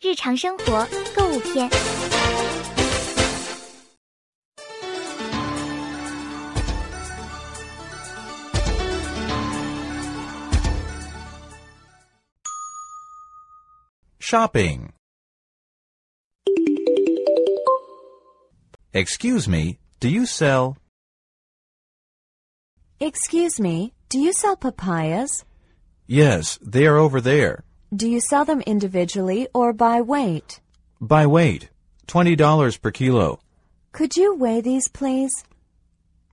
日常生活购物篇。Shopping. Excuse me, do you sell? Excuse me, do you sell papayas? Yes, they are over there. Do you sell them individually or by weight? By weight, $20 per kilo. Could you weigh these, please?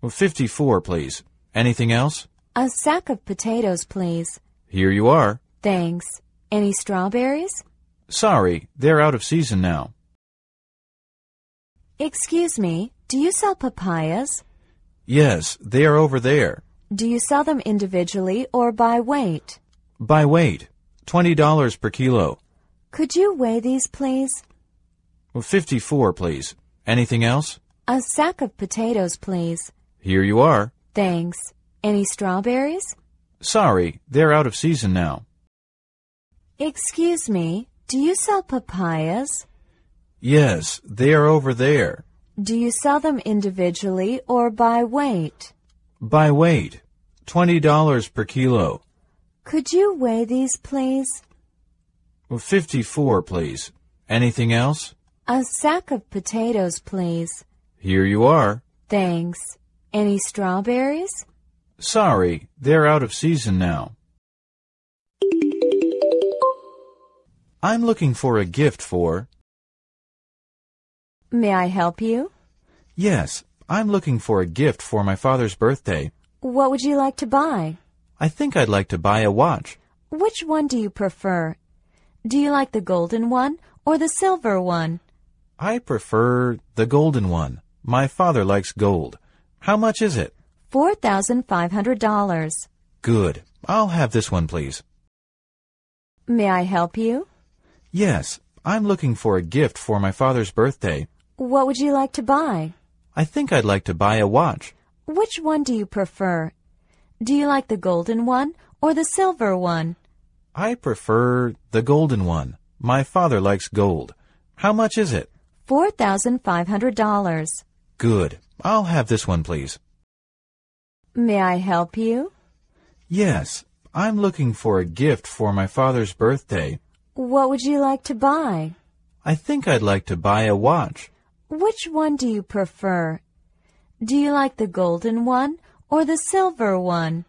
Well, 54, please. Anything else? A sack of potatoes, please. Here you are. Thanks. Any strawberries? Sorry, they're out of season now. Excuse me, do you sell papayas? Yes, they are over there. Do you sell them individually or by weight? By weight, $20 per kilo. Could you weigh these, please? Well, 54, please. Anything else? A sack of potatoes, please. Here you are. Thanks. Any strawberries? Sorry, they're out of season now. Excuse me, do you sell papayas? Yes, they are over there. Do you sell them individually or by weight? By weight. $20 per kilo. Could you weigh these, please? Well, 54, please. Anything else? A sack of potatoes, please. Here you are. Thanks. Any strawberries? Sorry, they're out of season now. I'm looking for a gift for. May I help you? Yes, I'm looking for a gift for my father's birthday. What would you like to buy? I think I'd like to buy a watch. Which one do you prefer? Do you like the golden one or the silver one? I prefer the golden one. My father likes gold. How much is it? $4,500. Good. I'll have this one, please. May I help you? Yes. I'm looking for a gift for my father's birthday. What would you like to buy? I think I'd like to buy a watch. Which one do you prefer? Do you like the golden one or the silver one? I prefer the golden one. My father likes gold. How much is it? $4,500. Good. I'll have this one, please. May I help you? Yes. I'm looking for a gift for my father's birthday. What would you like to buy? I think I'd like to buy a watch. Which one do you prefer? Do you like the golden one or the silver one?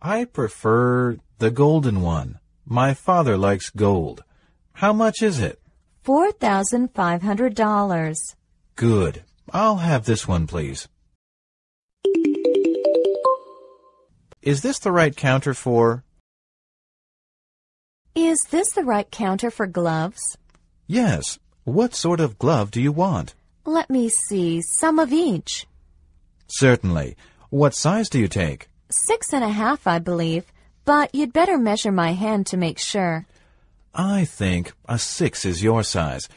I prefer the golden one. My father likes gold. How much is it? $4,500. Good. I'll have this one, please. Is this the right counter for? Is this the right counter for gloves? Yes. What sort of glove do you want? Let me see some of each. Certainly. What size do you take? Six and a half, I believe. But you'd better measure my hand to make sure. I think a six is your size.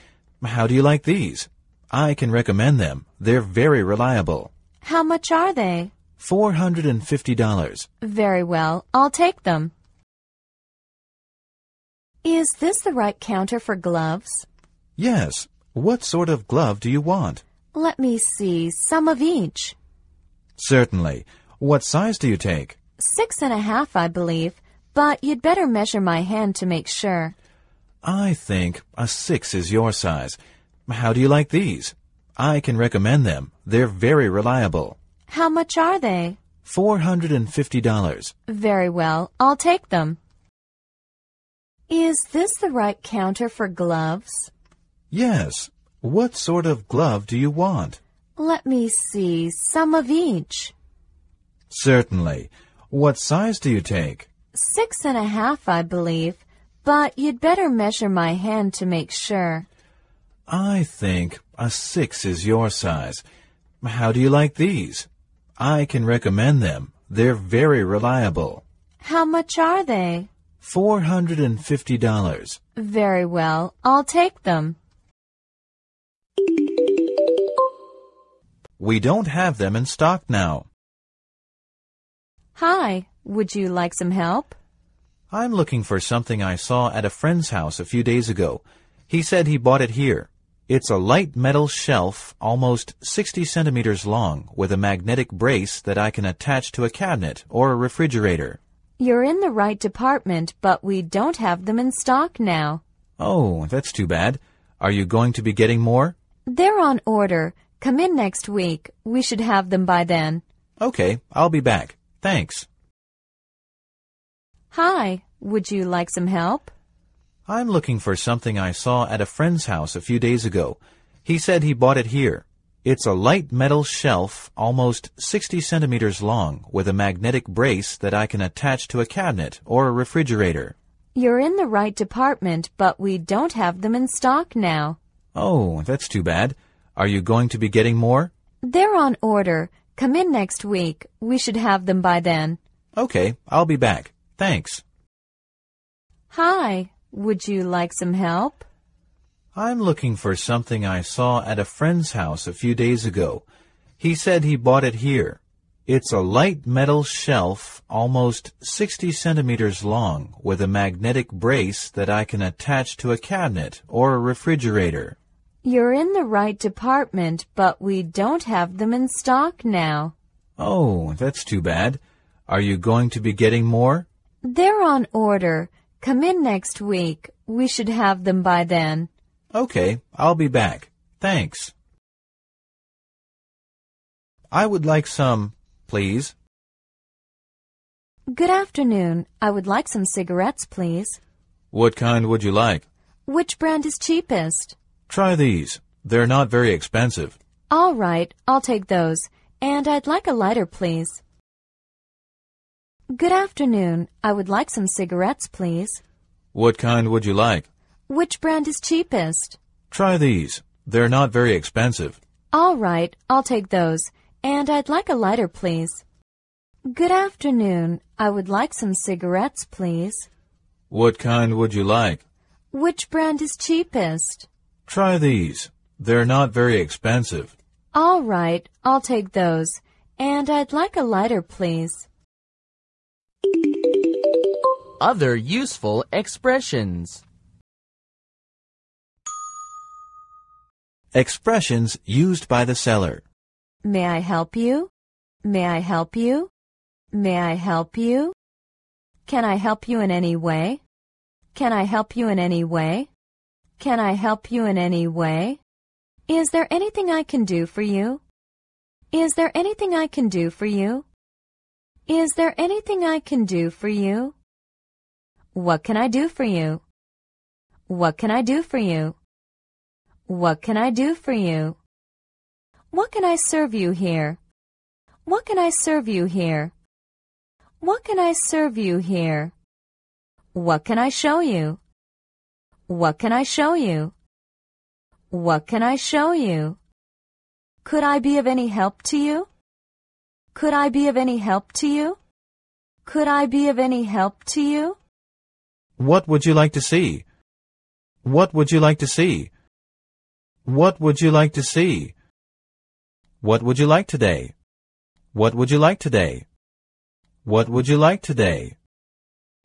How do you like these? I can recommend them. They're very reliable. How much are they? $450. Very well. I'll take them. Is this the right counter for gloves? Yes. What sort of glove do you want? Let me see. Some of each. Certainly. What size do you take? Six and a half, I believe. But you'd better measure my hand to make sure. I think a six is your size. How do you like these? I can recommend them. They're very reliable. How much are they? $450. Very well. I'll take them. Is this the right counter for gloves? Yes. What sort of glove do you want? Let me see some of each. Certainly. What size do you take? Six and a half, I believe. But you'd better measure my hand to make sure. I think a six is your size. How do you like these? I can recommend them. They're very reliable. How much are they? $450. Very well. I'll take them. We don't have them in stock now. Hi, would you like some help? I'm looking for something I saw at a friend's house a few days ago. He said he bought it here. It's a light metal shelf, almost 60 centimeters long, with a magnetic brace that I can attach to a cabinet or a refrigerator. You're in the right department, but we don't have them in stock now. Oh, that's too bad. Are you going to be getting more? They're on order. Come in next week. We should have them by then. Okay, I'll be back. Thanks. Hi, would you like some help? I'm looking for something I saw at a friend's house a few days ago. He said he bought it here. It's a light metal shelf, almost 60 centimeters long, with a magnetic brace that I can attach to a cabinet or a refrigerator. You're in the right department, but we don't have them in stock now. Oh, that's too bad. Are you going to be getting more? They're on order. Come in next week. We should have them by then. Okay, I'll be back. Thanks. Hi, would you like some help? I'm looking for something I saw at a friend's house a few days ago. He said he bought it here. It's a light metal shelf, almost 60 centimeters long, with a magnetic brace that I can attach to a cabinet or a refrigerator. You're in the right department, but we don't have them in stock now. Oh, that's too bad. Are you going to be getting more? They're on order. Come in next week. We should have them by then. Okay, I'll be back. Thanks. I would like some, please. Good afternoon. I would like some cigarettes, please. What kind would you like? Which brand is cheapest? Try these. They're not very expensive. All right, I'll take those. And I'd like a lighter, please. Good afternoon. I would like some cigarettes, please. What kind would you like? Which brand is cheapest? Try these. They're not very expensive. All right, I'll take those. And I'd like a lighter, please. Good afternoon. I would like some cigarettes, please. What kind would you like? Which brand is cheapest? Try these. They're not very expensive. All right, I'll take those. And I'd like a lighter, please. Other useful expressions. Expressions used by the seller. May I help you? May I help you? May I help you? Can I help you in any way? Can I help you in any way? Can I help you in any way? Is there anything I can do for you? Is there anything I can do for you? Is there anything I can do for you? What can I do for you? What can I do for you? What can I do for you? What can I serve you here? What can I serve you here? What can I serve you here? What can I show you? What can I show you? What can I show you? Could I be of any help to you? Could I be of any help to you? Could I be of any help to you? What would you like to see? What would you like to see? What would you like to see? What would you like today? What would you like today? What would you like today?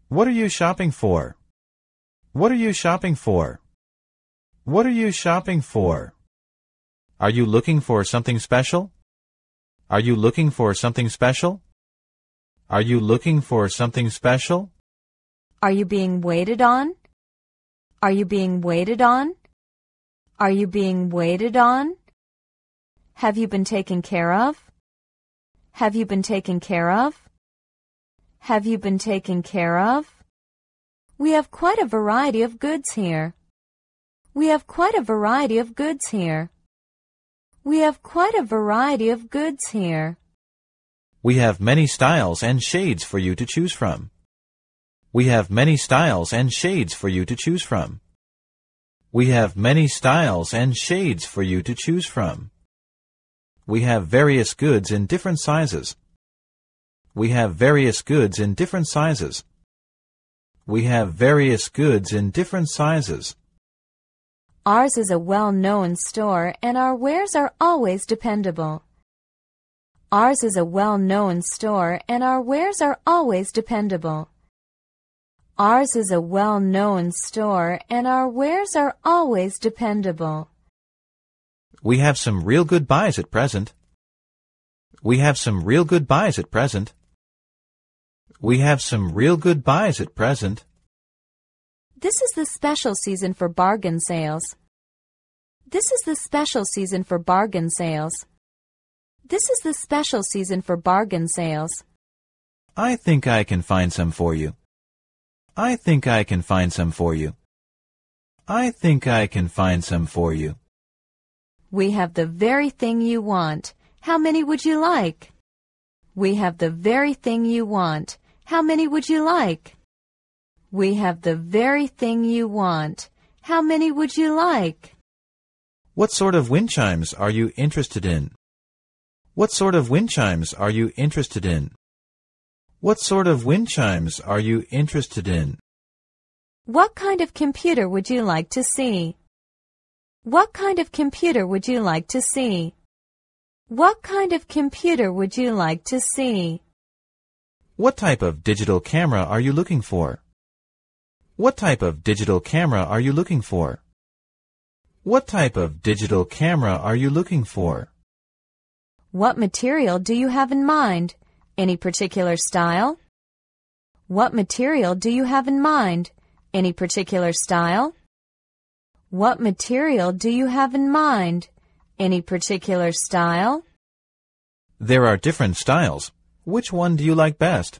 What are you shopping for? What are you shopping for? What are you shopping for? Are you looking for something special? Are you looking for something special? Are you looking for something special? Are you being waited on? Are you being waited on? Are you being waited on? Have you been taken care of? Have you been taken care of? Have you been taken care of? We have quite a variety of goods here. We have quite a variety of goods here. We have quite a variety of goods here. We have many styles and shades for you to choose from. We have many styles and shades for you to choose from. We have many styles and shades for you to choose from. We have various goods in different sizes. We have various goods in different sizes. We have various goods in different sizes. Ours is a well-known store and our wares are always dependable. Ours is a well-known store and our wares are always dependable. Ours is a well-known store and our wares are always dependable. We have some real good buys at present. We have some real good buys at present. We have some real good buys at present. This is the special season for bargain sales. This is the special season for bargain sales. This is the special season for bargain sales. I think I can find some for you. I think I can find some for you. I think I can find some for you. We have the very thing you want. How many would you like? We have the very thing you want. How many would you like? We have the very thing you want. How many would you like? What sort of wind chimes are you interested in? What sort of wind chimes are you interested in? What sort of wind chimes are you interested in? What kind of computer would you like to see? What kind of computer would you like to see? What kind of computer would you like to see? What type of digital camera are you looking for? What type of digital camera are you looking for? What type of digital camera are you looking for? What material do you have in mind? Any particular style? What material do you have in mind? Any particular style? What material do you have in mind? Any particular style? There are different styles. Which one do you like best?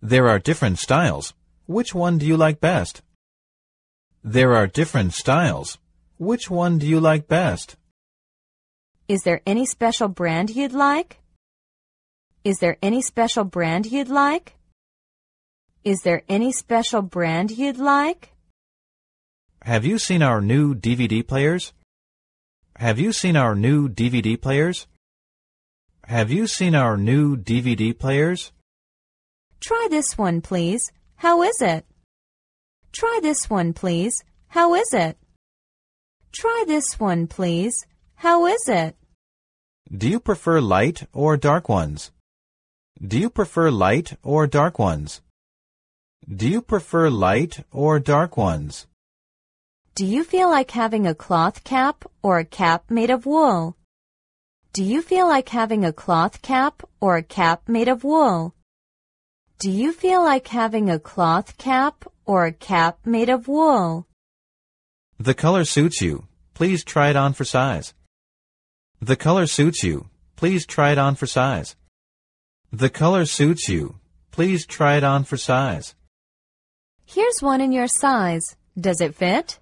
There are different styles. Which one do you like best? There are different styles. Which one do you like best? Is there any special brand you'd like? Is there any special brand you'd like? Is there any special brand you'd like? Have you seen our new DVD players? Have you seen our new DVD players? Have you seen our new DVD players? Try this one, please. How is it? Try this one, please. How is it? Try this one, please. How is it? Do you prefer light or dark ones? Do you prefer light or dark ones? Do you prefer light or dark ones? Do you feel like having a cloth cap or a cap made of wool? Do you feel like having a cloth cap or a cap made of wool? Do you feel like having a cloth cap or a cap made of wool? The color suits you. Please try it on for size. The color suits you. Please try it on for size. The color suits you. Please try it on for size. Here's one in your size. Does it fit?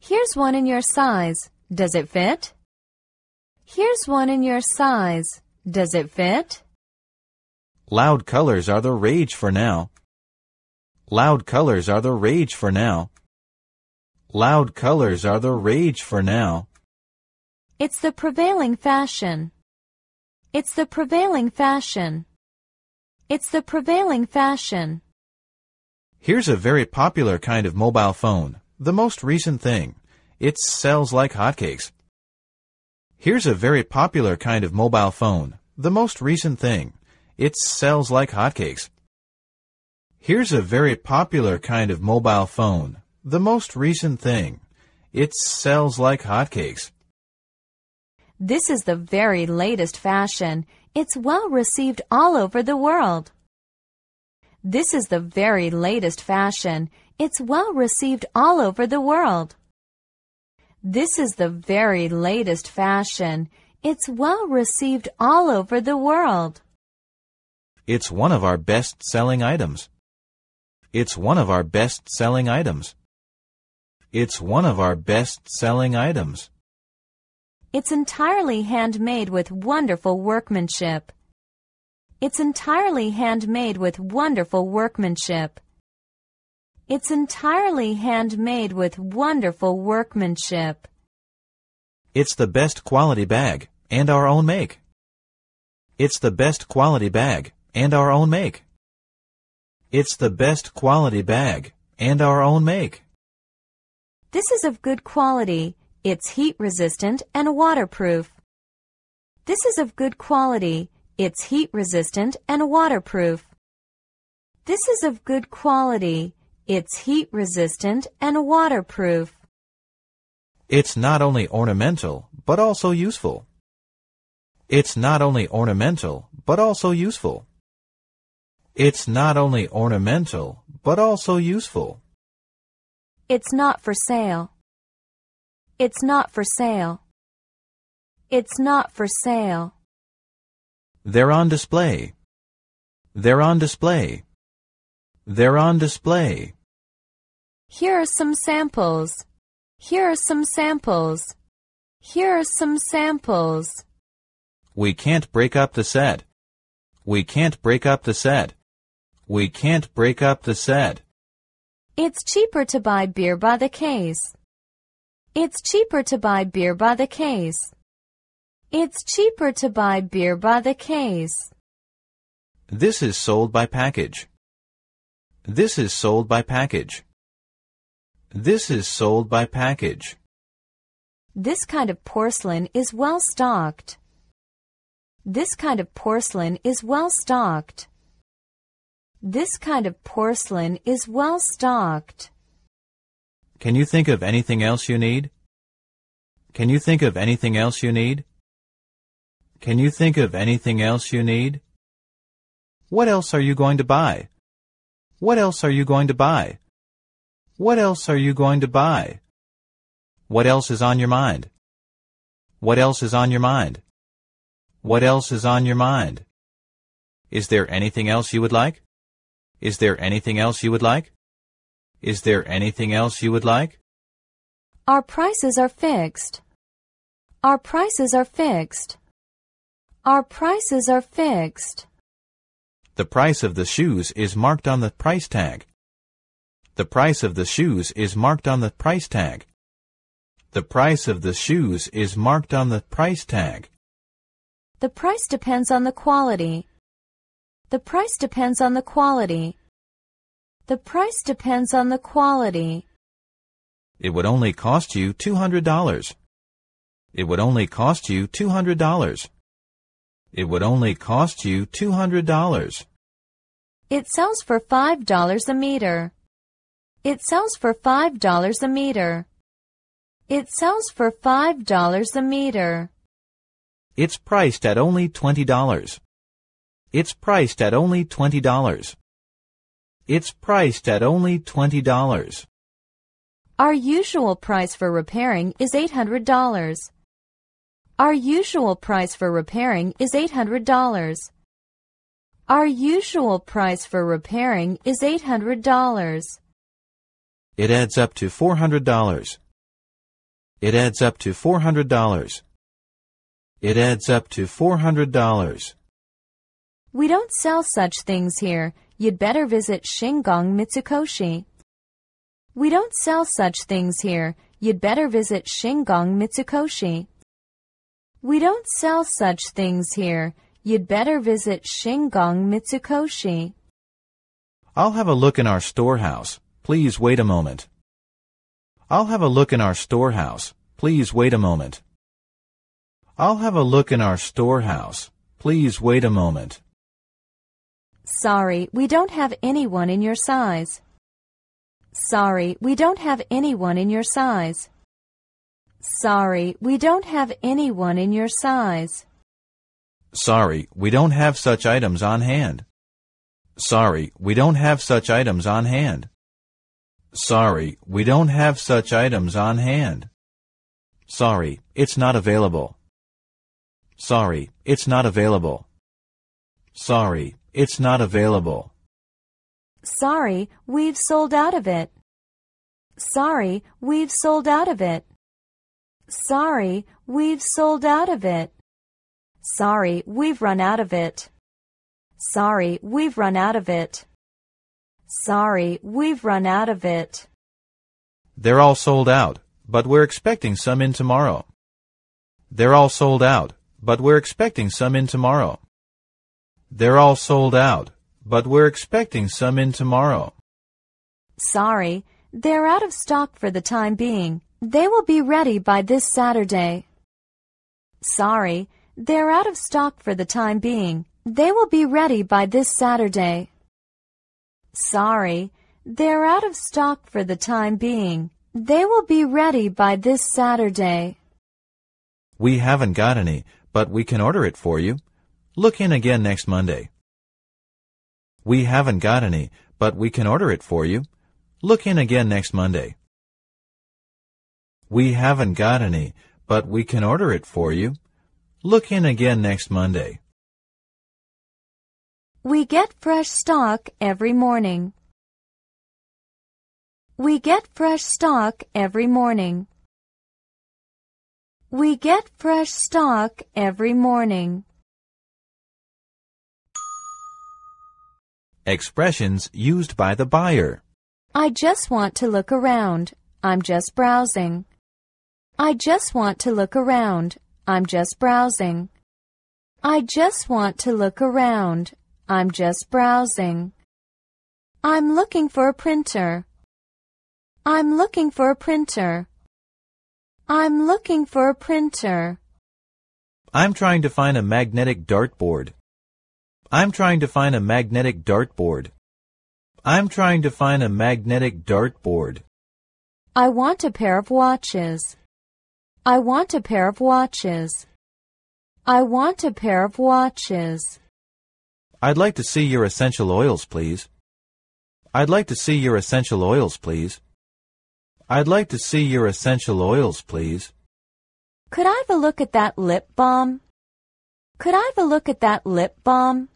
Here's one in your size. Does it fit? Here's one in your size. Does it fit? Loud colors are the rage for now. Loud colors are the rage for now. Loud colors are the rage for now. It's the prevailing fashion. It's the prevailing fashion. It's the prevailing fashion. Here's a very popular kind of mobile phone, the most recent thing. It sells like hotcakes. Here's a very popular kind of mobile phone, the most recent thing. It sells like hotcakes. Here's a very popular kind of mobile phone, the most recent thing. It sells like hotcakes. This is the very latest fashion. It's well received all over the world. This is the very latest fashion. It's well received all over the world. This is the very latest fashion. It's well received all over the world. It's one of our best selling items. It's one of our best selling items. It's one of our best selling items. It's entirely handmade with wonderful workmanship. It's entirely handmade with wonderful workmanship. It's entirely handmade with wonderful workmanship. It's the best quality bag and our own make. It's the best quality bag and our own make. It's the best quality bag and our own make. This is of good quality. It's heat resistant and waterproof. This is of good quality. It's heat resistant and waterproof. This is of good quality. It's heat resistant and waterproof. It's not only ornamental, but also useful. It's not only ornamental, but also useful. It's not only ornamental, but also useful. It's not for sale. It's not for sale. It's not for sale. They're on display. They're on display. They're on display. Here are some samples. Here are some samples. Here are some samples. We can't break up the set. We can't break up the set. We can't break up the set. It's cheaper to buy beer by the case. It's cheaper to buy beer by the case. It's cheaper to buy beer by the case. This is sold by package. This is sold by package. This is sold by package. This kind of porcelain is well stocked. This kind of porcelain is well stocked. This kind of porcelain is well stocked. Can you think of anything else you need? Can you think of anything else you need? Can you think of anything else you need? What else are you going to buy? What else are you going to buy? What else are you going to buy? What else is on your mind? What else is on your mind? What else is on your mind? Is there anything else you would like? Is there anything else you would like? Is there anything else you would like? Our prices are fixed. Our prices are fixed. Our prices are fixed. The price of the shoes is marked on the price tag. The price of the shoes is marked on the price tag. The price of the shoes is marked on the price tag. The price depends on the quality. The price depends on the quality. The price depends on the quality. It would only cost you $200. It would only cost you $200. It would only cost you $200. It sells for $5 a meter. It sells for $5 a meter. It sells for $5 a meter. It's priced at only $20. It's priced at only $20. It's priced at only $20. Our usual price for repairing is $800. Our usual price for repairing is $800. Our usual price for repairing is $800. It adds up to $400. It adds up to $400. It adds up to $400. We don't sell such things here. You'd better visit Shingong Mitsukoshi. We don't sell such things here. You'd better visit Shingong Mitsukoshi. We don't sell such things here. You'd better visit Shingong Mitsukoshi. I'll have a look in our storehouse. Please wait a moment. I'll have a look in our storehouse. Please wait a moment. I'll have a look in our storehouse. Please wait a moment. Sorry, we don't have anyone in your size. Sorry, we don't have anyone in your size. Sorry, we don't have anyone in your size. Sorry, we don't have such items on hand. Sorry, we don't have such items on hand. Sorry, we don't have such items on hand. Sorry, it's not available. Sorry, it's not available. Sorry, it's not available. Sorry, we've sold out of it. Sorry, we've sold out of it. Sorry, we've sold out of it. Sorry, we've run out of it. Sorry, we've run out of it. Sorry, we've run out of it. They're all sold out, but we're expecting some in tomorrow. They're all sold out, but we're expecting some in tomorrow. They're all sold out, but we're expecting some in tomorrow. Sorry, they're out of stock for the time being. They will be ready by this Saturday. Sorry, they're out of stock for the time being. They will be ready by this Saturday. Sorry, they're out of stock for the time being. They will be ready by this Saturday. We haven't got any, but we can order it for you. Look in again next Monday. We haven't got any, but we can order it for you. Look in again next Monday. We haven't got any, but we can order it for you. Look in again next Monday. We get fresh stock every morning. We get fresh stock every morning. We get fresh stock every morning. Expressions used by the buyer. I just want to look around. I'm just browsing. I just want to look around. I'm just browsing. I just want to look around. I'm just browsing. I'm looking for a printer. I'm looking for a printer. I'm looking for a printer. I'm trying to find a magnetic dartboard. I'm trying to find a magnetic dartboard. I'm trying to find a magnetic dartboard. I want a pair of watches. I want a pair of watches. I want a pair of watches. I'd like to see your essential oils, please. I'd like to see your essential oils, please. I'd like to see your essential oils, please. Could I have a look at that lip balm? Could I have a look at that lip balm?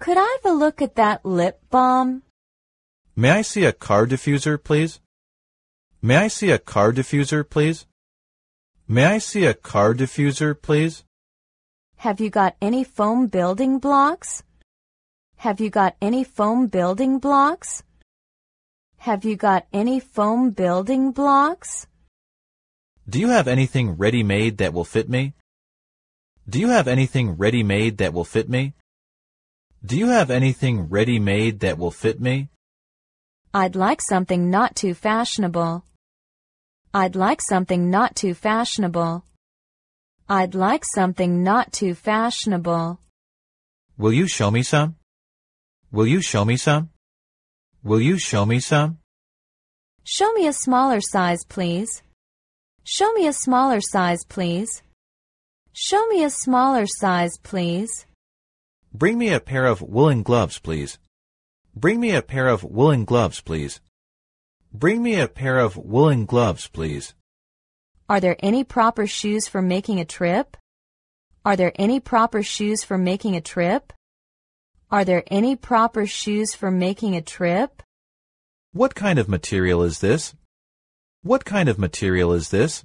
Could I have a look at that lip balm? May I see a car diffuser, please? May I see a car diffuser, please? May I see a car diffuser, please? Have you got any foam building blocks? Have you got any foam building blocks? Have you got any foam building blocks? Do you have anything ready-made that will fit me? Do you have anything ready-made that will fit me? Do you have anything ready-made that will fit me? I'd like something not too fashionable. I'd like something not too fashionable. I'd like something not too fashionable. Will you show me some? Will you show me some? Will you show me some? Show me a smaller size, please. Show me a smaller size, please. Show me a smaller size, please. Bring me a pair of woolen gloves, please. Bring me a pair of woolen gloves, please. Bring me a pair of woolen gloves, please. Are there any proper shoes for making a trip? Are there any proper shoes for making a trip? Are there any proper shoes for making a trip? What kind of material is this? What kind of material is this?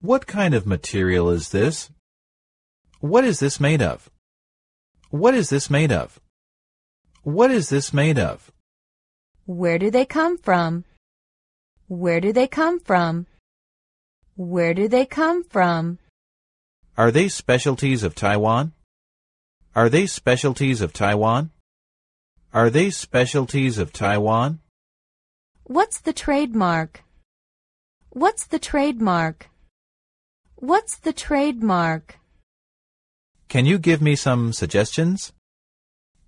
What kind of material is this? What is this made of? What is this made of? What is this made of? Where do they come from? Where do they come from? Where do they come from? Are they specialties of Taiwan? Are they specialties of Taiwan? Are they specialties of Taiwan? What's the trademark? What's the trademark? What's the trademark? Can you give me some suggestions?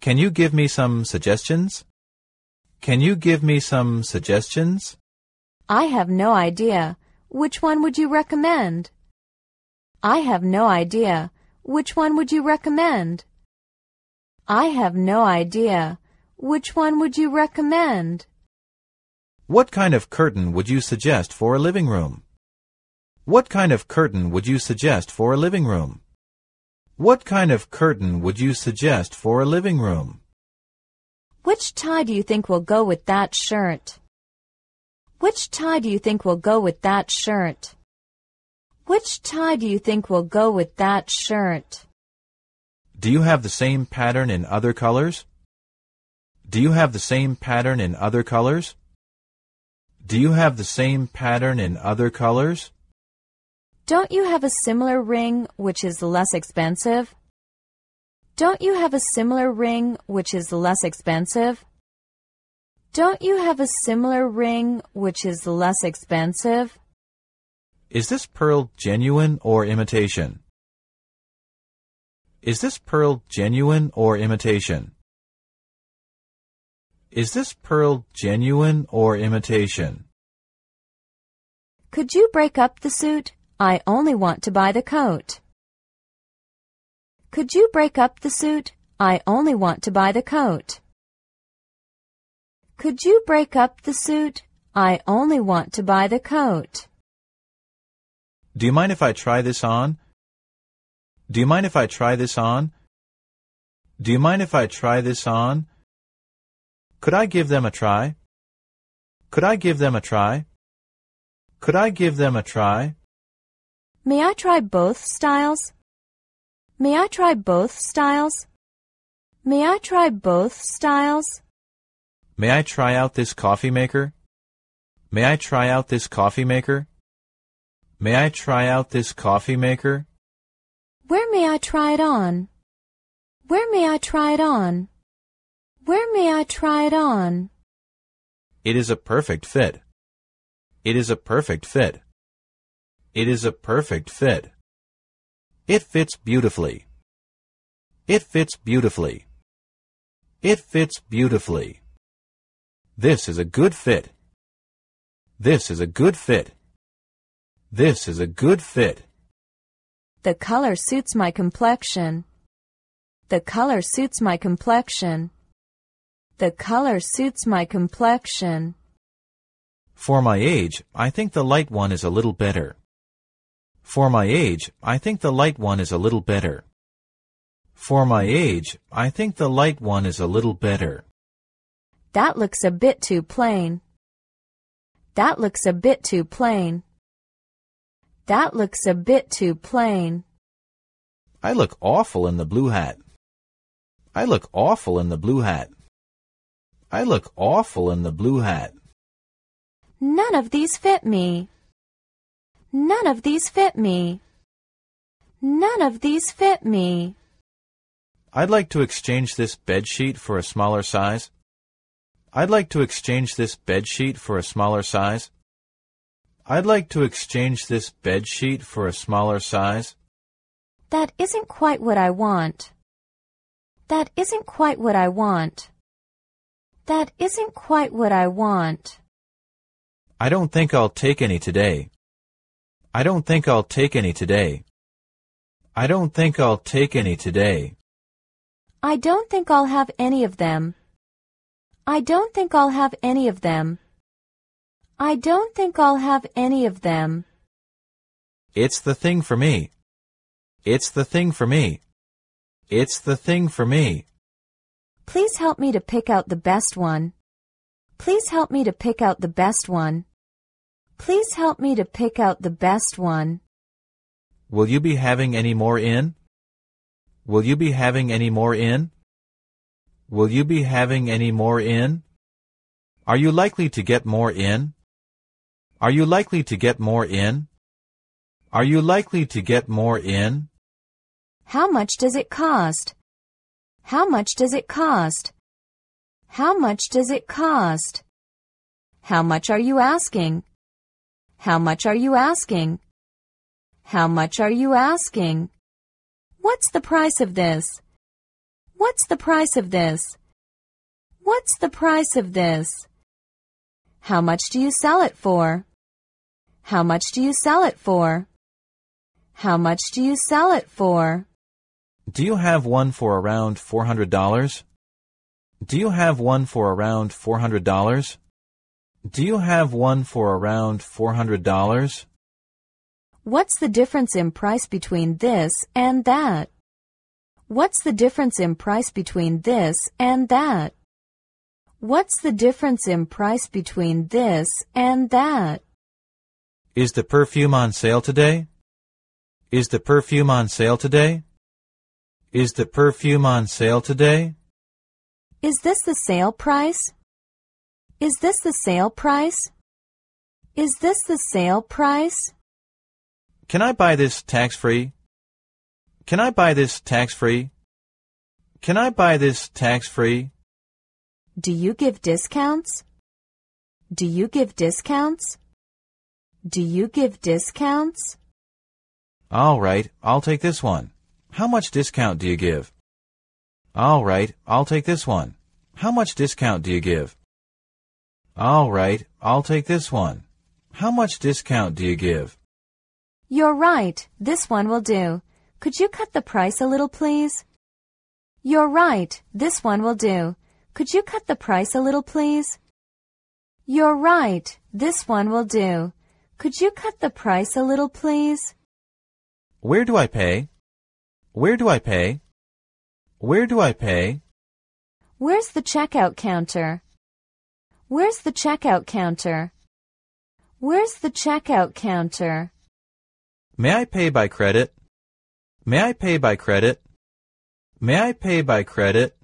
Can you give me some suggestions? Can you give me some suggestions? I have no idea. Which one would you recommend? I have no idea. Which one would you recommend? I have no idea. Which one would you recommend? What kind of curtain would you suggest for a living room? What kind of curtain would you suggest for a living room? What kind of curtain would you suggest for a living room? Which tie do you think will go with that shirt? Which tie do you think will go with that shirt? Which tie do you think will go with that shirt? Do you have the same pattern in other colors? Do you have the same pattern in other colors? Do you have the same pattern in other colors? Don't you have a similar ring which is less expensive? Don't you have a similar ring which is less expensive? Don't you have a similar ring which is less expensive? Is this pearl genuine or imitation? Is this pearl genuine or imitation? Is this pearl genuine or imitation? Could you break up the suit? I only want to buy the coat. Could you break up the suit? I only want to buy the coat. Could you break up the suit? I only want to buy the coat. Do you mind if I try this on? Do you mind if I try this on? Do you mind if I try this on? Could I give them a try? Could I give them a try? Could I give them a try? May I try both styles? May I try both styles? May I try both styles? May I try out this coffee maker? May I try out this coffee maker? May I try out this coffee maker? Where may I try it on? Where may I try it on? Where may I try it on? It is a perfect fit. It is a perfect fit. It is a perfect fit. It fits beautifully. It fits beautifully. It fits beautifully. This is a good fit. This is a good fit. This is a good fit. The color suits my complexion. The color suits my complexion. The color suits my complexion. For my age, I think the light one is a little better. For my age, I think the light one is a little better. For my age, I think the light one is a little better. That looks a bit too plain. That looks a bit too plain. That looks a bit too plain. I look awful in the blue hat. I look awful in the blue hat. I look awful in the blue hat. None of these fit me. None of these fit me. None of these fit me. I'd like to exchange this bed sheet for a smaller size. I'd like to exchange this bed sheet for a smaller size. I'd like to exchange this bed sheet for a smaller size. That isn't quite what I want. That isn't quite what I want. That isn't quite what I want. I don't think I'll take any today. I don't think I'll take any today. I don't think I'll take any today. I don't think I'll have any of them. I don't think I'll have any of them. I don't think I'll have any of them. It's the thing for me. It's the thing for me. It's the thing for me. Please help me to pick out the best one. Please help me to pick out the best one. Please help me to pick out the best one. Will you be having any more in? Will you be having any more in? Will you be having any more in? Are you likely to get more in? Are you likely to get more in? Are you likely to get more in? How much does it cost? How much does it cost? How much does it cost? How much are you asking? How much are you asking? How much are you asking? What's the price of this? What's the price of this? What's the price of this? How much do you sell it for? How much do you sell it for? How much do you sell it for? Do you have one for around $400? Do you have one for around $400? Do you have one for around $400? What's the difference in price between this and that? What's the difference in price between this and that? What's the difference in price between this and that? Is the perfume on sale today? Is the perfume on sale today? Is the perfume on sale today? Is this the sale price? Is this the sale price? Is this the sale price? Can I buy this tax-free? Can I buy this tax-free? Can I buy this tax-free? Do you give discounts? Do you give discounts? Do you give discounts? All right, I'll take this one. How much discount do you give? All right, I'll take this one. How much discount do you give? All right, I'll take this one. How much discount do you give? You're right, this one will do. Could you cut the price a little, please? You're right, this one will do. Could you cut the price a little, please? You're right, this one will do. Could you cut the price a little, please? Where do I pay? Where do I pay? Where do I pay? Where's the checkout counter? Where's the checkout counter? Where's the checkout counter? May I pay by credit? May I pay by credit? May I pay by credit?